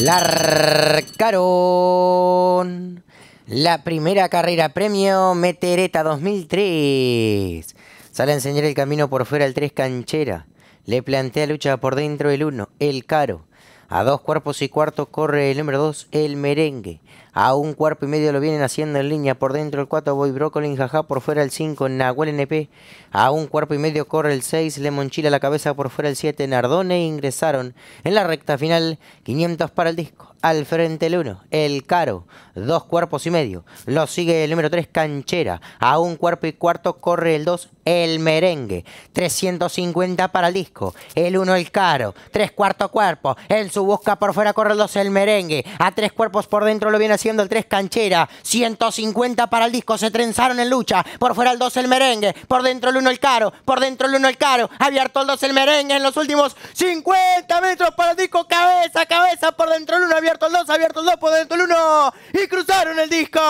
Larcaron. La primera carrera premio Metereta 2003. Sale a enseñar el camino por fuera el 3 canchera. Le plantea lucha por dentro el 1, el caro. A dos cuerpos y cuarto corre el número 2, el merengue. A un cuerpo y medio lo vienen haciendo en línea. Por dentro el 4, Boy Broccoli. jaja. Por fuera el 5, Nahuel NP. A un cuerpo y medio corre el 6, le monchila la cabeza. Por fuera el 7, Nardone. E ingresaron en la recta final. 500 para el disco. Al frente el 1, el Caro. Dos cuerpos y medio. Lo sigue el número 3, Canchera. A un cuerpo y cuarto corre el 2, el Merengue. 350 para el disco. El 1, el Caro. Tres cuarto cuerpo. su busca por fuera corre el 2, el Merengue. A tres cuerpos por dentro lo viene haciendo el 3 canchera. 150 para el disco, se trenzaron en lucha. Por fuera el 2 el merengue, por dentro el 1 el caro, por dentro el 1 el caro. Abierto el 2 el merengue en los últimos 50 metros para el disco, cabeza, cabeza, por dentro el 1, abierto el 2, abierto el 2, por dentro el 1. Y cruzaron el disco.